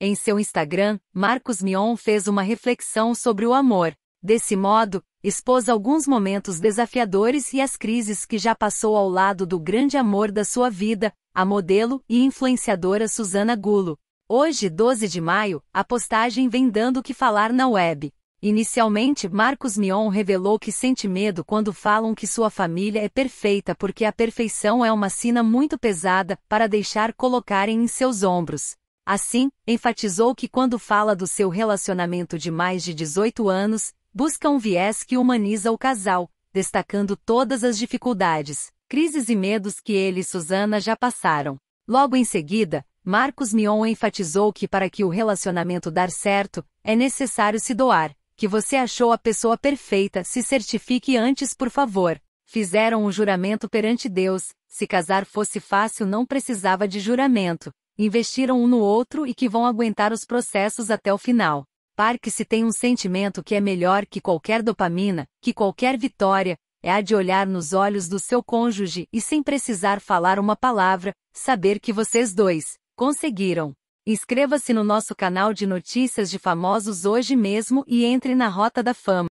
Em seu Instagram, Marcos Mion fez uma reflexão sobre o amor. Desse modo, expôs alguns momentos desafiadores e as crises que já passou ao lado do grande amor da sua vida, a modelo e influenciadora Suzana Gulo. Hoje, 12 de maio, a postagem vem dando o que falar na web. Inicialmente, Marcos Mion revelou que sente medo quando falam que sua família é perfeita porque a perfeição é uma sina muito pesada para deixar colocarem em seus ombros. Assim, enfatizou que quando fala do seu relacionamento de mais de 18 anos, busca um viés que humaniza o casal, destacando todas as dificuldades, crises e medos que ele e Susana já passaram. Logo em seguida, Marcos Mion enfatizou que para que o relacionamento dar certo, é necessário se doar, que você achou a pessoa perfeita, se certifique antes por favor. Fizeram um juramento perante Deus, se casar fosse fácil não precisava de juramento, investiram um no outro e que vão aguentar os processos até o final. Parque se tem um sentimento que é melhor que qualquer dopamina, que qualquer vitória, é a de olhar nos olhos do seu cônjuge e sem precisar falar uma palavra, saber que vocês dois conseguiram. Inscreva-se no nosso canal de notícias de famosos hoje mesmo e entre na Rota da Fama.